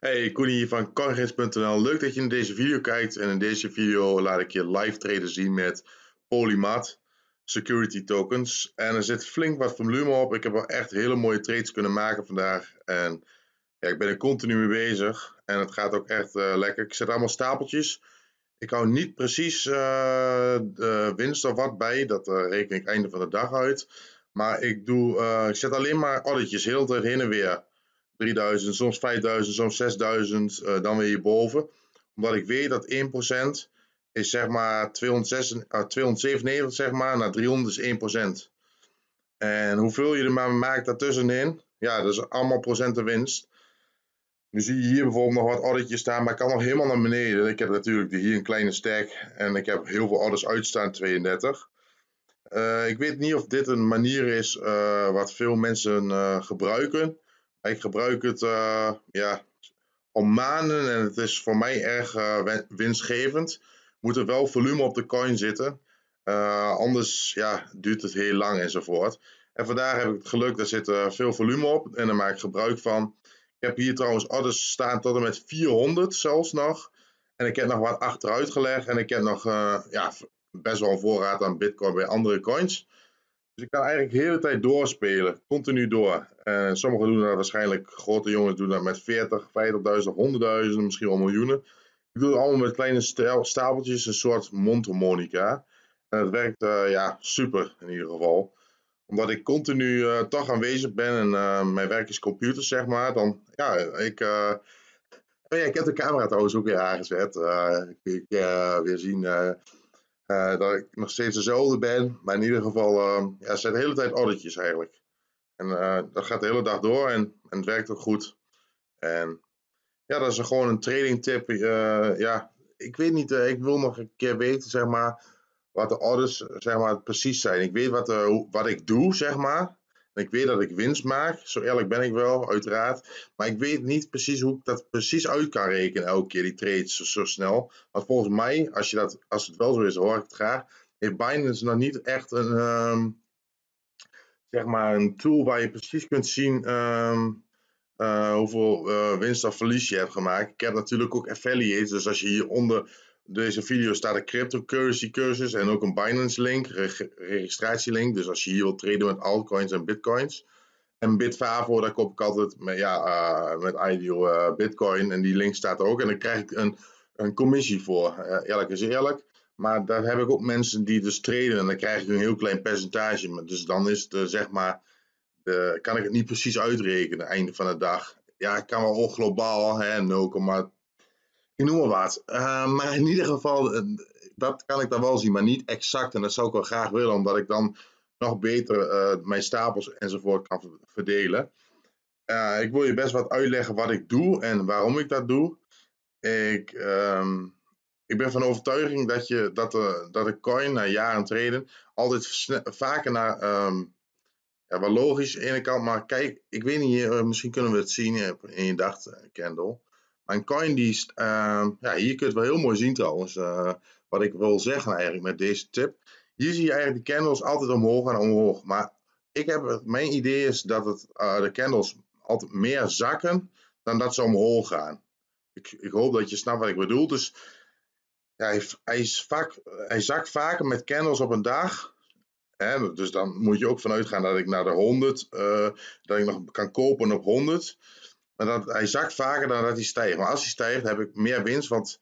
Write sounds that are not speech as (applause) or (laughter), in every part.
Hey, hier van Congress.nl. Leuk dat je in deze video kijkt. En in deze video laat ik je live traden zien met Polymat security tokens. En er zit flink wat volume op. Ik heb wel echt hele mooie trades kunnen maken vandaag. En ja, ik ben er continu mee bezig. En het gaat ook echt eh, lekker. Ik zet allemaal stapeltjes. Ik hou niet precies eh, de winst of wat bij. Dat eh, reken ik einde van de dag uit. Maar ik, doe, ik zet alleen maar oddetjes. Heel de heen en weer. 3000, soms 5000, soms 6000, eh, dan weer hierboven. Omdat ik weet dat 1% is zeg maar 297 eh, zeg maar, naar 300 is 1%. En hoeveel je er maar maakt daartussenin, ja, dat is allemaal procenten winst. Nu zie je hier bijvoorbeeld nog wat ordertjes staan, maar ik kan nog helemaal naar beneden. Ik heb natuurlijk hier een kleine stack en ik heb heel veel orders uitstaan, 32. Eh, ik weet niet of dit een manier is wat veel mensen gebruiken. Ik gebruik het uh, ja, al maanden en het is voor mij erg eh, winstgevend. Moet er wel volume op de coin zitten. Eh, anders ja, duurt het heel lang enzovoort. En vandaag heb ik het geluk, daar zit veel volume op en daar maak ik gebruik van. Ik heb hier trouwens orders staan tot en met 400 zelfs nog. En ik heb nog wat achteruit gelegd en ik heb nog ja, best wel een voorraad aan bitcoin bij andere coins. Dus ik kan eigenlijk de hele tijd doorspelen, continu door. Uh, sommigen doen dat waarschijnlijk, grote jongens doen dat met 40, 50.000, 100.000, misschien wel miljoenen. Ik doe het allemaal met kleine stapeltjes, een soort mondharmonica. En het werkt eh, ja, super in ieder geval. Omdat ik continu eh, toch aanwezig ben en mijn werk is computer, zeg maar. Dan, ja, ik, oh ja, ik heb de camera trouwens ook weer aangezet. kun je weer zien eh, dat ik nog steeds dezelfde ben. Maar in ieder geval, uh, ja, het zijn de hele tijd orders eigenlijk. En eh, dat gaat de hele dag door en, en, het werkt ook goed. En ja, dat is gewoon een training tip. Eh, ja, ik weet niet, ik wil nog een keer weten, zeg maar, wat de orders, zeg maar, precies zijn. Ik weet wat, wat ik doe, zeg maar ik weet dat ik winst maak, zo eerlijk ben ik wel, uiteraard. Maar ik weet niet precies hoe ik dat precies uit kan rekenen elke keer, die trades zo, zo snel. Want volgens mij, als, je dat, als het wel zo is, hoor ik het graag, heeft Binance nog niet echt een, ehm, zeg maar een tool waar je precies kunt zien ehm, eh, hoeveel eh, winst of verlies je hebt gemaakt. Ik heb natuurlijk ook affiliates, dus als je hieronder deze video staat een cryptocurrency cursus en ook een Binance link, registratielink. Dus als je hier wilt traden met altcoins en bitcoins. En Bitfavo, daar koop ik altijd met, ja, eh, met Ideal eh, Bitcoin. En die link staat er ook. En dan krijg ik een, een commissie voor. Uh, eerlijk is eerlijk. Maar daar heb ik ook mensen die dus traden. En dan krijg ik een heel klein percentage. Dus dan is het, zeg maar, kan ik het niet precies uitrekenen. Einde van de dag. Ja, ik kan wel globaal, 0,2 ik noem maar wat. Eh, maar in ieder geval, eh, dat kan ik dan wel zien, maar niet exact. En dat zou ik wel graag willen, omdat ik dan nog beter eh, mijn stapels enzovoort kan verdelen. ik wil je best wat uitleggen wat ik doe en waarom ik dat doe. Ik, ehm, ik ben van overtuiging dat, je, dat, de, dat de coin na jaren treden altijd vaker naar. Ehm, ja, wel logisch aan de ene kant, maar kijk, ik weet niet, misschien kunnen we het zien in je candle maar een ehm, hier kun je het wel heel mooi zien trouwens. Eh, wat ik wil zeggen eigenlijk met deze tip. Hier zie je eigenlijk de candles altijd omhoog en omhoog. Maar ik heb, mijn idee is dat het, eh, de candles altijd meer zakken dan dat ze omhoog gaan. Ik, ik hoop dat je snapt wat ik bedoel. Dus hij, hij, is vaak, hij zakt vaker met candles op een dag. Hè? Dus dan moet je ook vanuit gaan dat ik naar de 100, eh, dat ik nog kan kopen op 100. Maar dat, hij zakt vaker dan dat hij stijgt. Maar als hij stijgt, heb ik meer winst. Want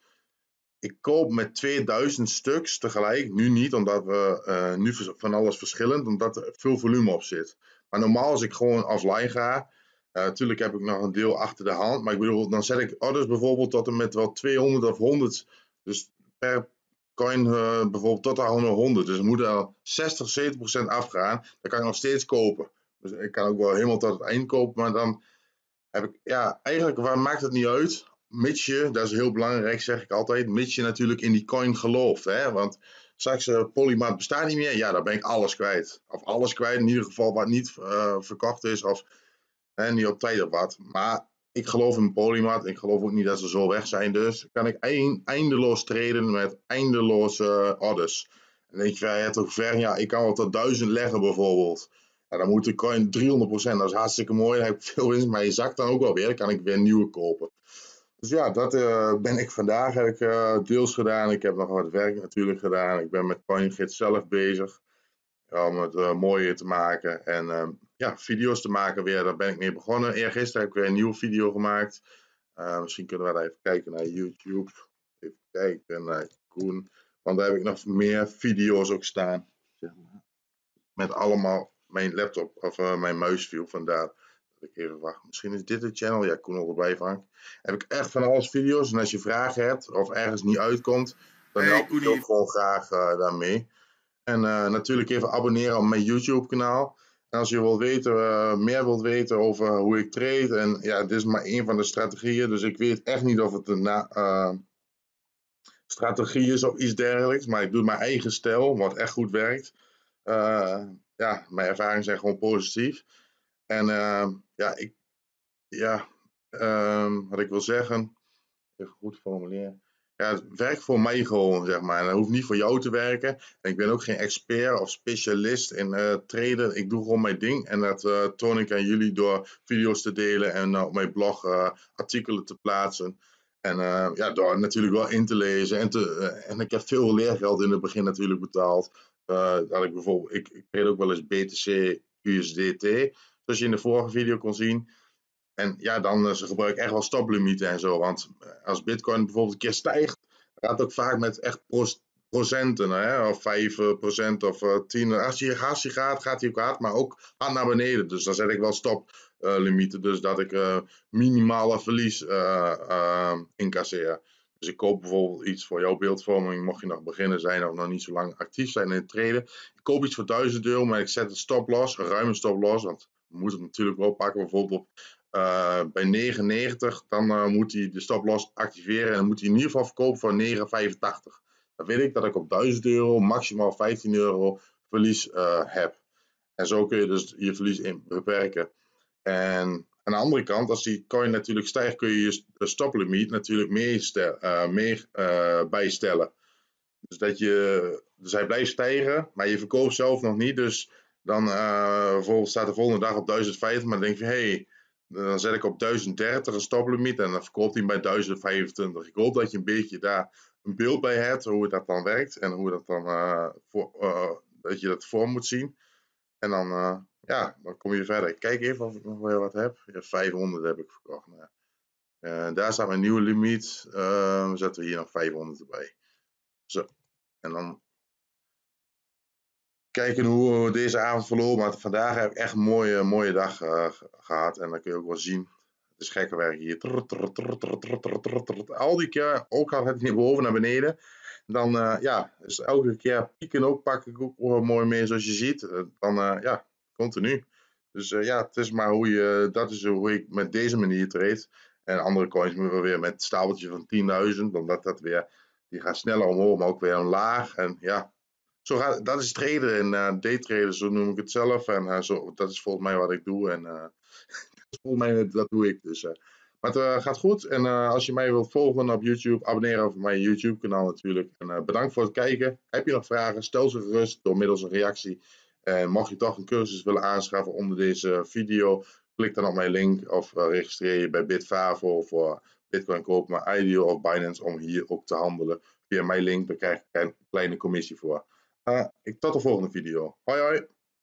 ik koop met 2000 stuks tegelijk. Nu niet, omdat we eh, nu van alles verschillend. Omdat er veel volume op zit. Maar normaal als ik gewoon offline ga. Natuurlijk eh, heb ik nog een deel achter de hand. Maar ik bedoel, dan zet ik orders bijvoorbeeld tot en met wel 200 of 100. Dus per coin eh, bijvoorbeeld tot aan 100. Dus er moet al 60, 70% afgaan. Dan kan ik nog steeds kopen. Dus ik kan ook wel helemaal tot het eind kopen. Maar dan heb ik, ja, eigenlijk waar maakt het niet uit. Mits je, dat is heel belangrijk zeg ik altijd, mits je natuurlijk in die coin gelooft. Hè? Want straks uh, polymaat bestaat niet meer, ja, dan ben ik alles kwijt. Of alles kwijt, in ieder geval wat niet eh, verkocht is of hè, niet op tijd of wat. Maar ik geloof in polymaat, ik geloof ook niet dat ze zo weg zijn. Dus kan ik eindeloos treden met eindeloze orders. En denk je, ja, toch ver, ja, ik kan wel tot duizend leggen bijvoorbeeld dan moet de coin 300%. Dat is hartstikke mooi. Dan heb ik veel winst. Maar je zakt dan ook wel weer. Dan kan ik weer nieuwe kopen. Dus ja, dat eh, ben ik vandaag. Heb ik eh, deels gedaan. Ik heb nog wat werk natuurlijk gedaan. Ik ben met CoinGit zelf bezig. Om het eh, mooier te maken. En ehm, ja, video's te maken weer. Daar ben ik mee begonnen. Eergisteren heb ik weer een nieuwe video gemaakt. misschien kunnen we daar even kijken naar YouTube. Even kijken naar Koen. Want daar heb ik nog meer video's ook staan. Met allemaal mijn laptop of eh, mijn muis viel. Vandaar dat ik even wacht. Misschien is dit het channel. Ja, Koen erbij Frank. Heb ik echt van alles video's. En als je vragen hebt of ergens niet uitkomt, dan help ik ook gewoon graag eh, daarmee. En eh, natuurlijk even abonneren op mijn YouTube kanaal. En als je wilt weten, meer wilt weten over hoe ik trade. En ja, dit is maar één van de strategieën. Dus ik weet echt niet of het een strategie is of iets dergelijks. Maar ik doe mijn eigen stijl, wat echt goed werkt ja, mijn ervaringen zijn gewoon positief. En ehm, ja, ik, ja ehm, wat ik wil zeggen, even goed formuleren. Ja, het werkt voor mij gewoon, zeg maar. En dat hoeft niet voor jou te werken. En ik ben ook geen expert of specialist in uh, traden. Ik doe gewoon mijn ding. En dat eh, toon ik aan jullie door video's te delen en eh, op mijn blog artikelen te plaatsen. En ja, door natuurlijk wel in te lezen. En, te, en ik heb veel leergeld in het begin natuurlijk betaald. Eh, ik bijvoorbeeld, ik, ik weet ook wel eens BTC, USDT, zoals je in de vorige video kon zien. En ja, dan eh, ze gebruiken echt wel stoplimieten en zo. Want eh, als Bitcoin bijvoorbeeld een keer stijgt, gaat het ook vaak met echt procenten, hè, of 5% of 10%. Als hij, als gaat, gaat hij ook hard, maar ook hard naar beneden. Dus dan zet ik wel stoplimieten, dus dat ik minimale verlies incasseer. Dus ik koop bijvoorbeeld iets voor jouw beeldvorming, mocht je nog beginnen zijn of nog niet zo lang actief zijn in het treden, Ik koop iets voor 1000 euro, maar ik zet een stoploss, een ruime stoploss, want we moeten het natuurlijk wel pakken. Bijvoorbeeld op, eh, bij 99, dan eh, moet hij de stoploss activeren en dan moet hij in ieder geval verkopen voor 9,85. Dan weet ik dat ik op 1000 euro maximaal 15 euro verlies eh, heb. En zo kun je dus je verlies in beperken. En aan de andere kant, als die coin natuurlijk stijgt, kun je je stoplimiet natuurlijk meer, eh, meer eh, bijstellen. Dus, dat je, dus hij blijft stijgen, maar je verkoopt zelf nog niet. Dus dan uh, staat de volgende dag op 1050, maar dan denk je, hé, hey, dan zet ik op 1030 een stoplimiet en dan verkoopt hij bij 1025. Ik hoop dat je een beetje daar een beeld bij hebt, hoe dat dan werkt en hoe dat dan, voor, dat je dat voor moet zien. En dan ja, dan kom je verder. kijk even of ik nog wel wat heb. Ja, 500 heb ik verkocht. Nou eh, daar staat mijn nieuwe limiet. Ehm, zetten we hier nog 500 erbij? Zo. En dan kijken hoe deze avond verloopt. Maar vandaag heb ik echt een mooie, mooie dag eh, gehad. En dan kun je ook wel zien. Het is gekke werk hier. trr trr trr al die keer, ook al gaat het niet boven naar beneden. Dan eh, ja, is dus elke keer pieken ook pak ik ook mooi mee zoals je ziet. dan ja, Continu. Dus eh, ja, het is maar hoe je, dat is hoe ik met deze manier trade. En andere coins moeten we weer met stapeltje van 10.000, omdat dat weer, die gaan sneller omhoog, maar ook weer omlaag. En ja, zo gaat, dat is traden en uh, eh, daytraden, zo noem ik het zelf. En eh, zo, dat is volgens mij wat ik doe. En (laughs) volgens mij, dat doe ik dus. maar het gaat goed. En als je mij wilt volgen op YouTube, abonneer op mijn YouTube-kanaal natuurlijk. En bedankt voor het kijken. Heb je nog vragen, stel ze gerust door middels een reactie. En eh, mocht je toch een cursus willen aanschaffen onder deze video, klik dan op mijn link of eh, registreer je bij Bitfavo voor eh, Bitcoin koop, maar IDEO of Binance om hier ook te handelen. Via mijn link, daar krijg ik een kleine commissie voor. ik, tot de volgende video. Hoi hoi!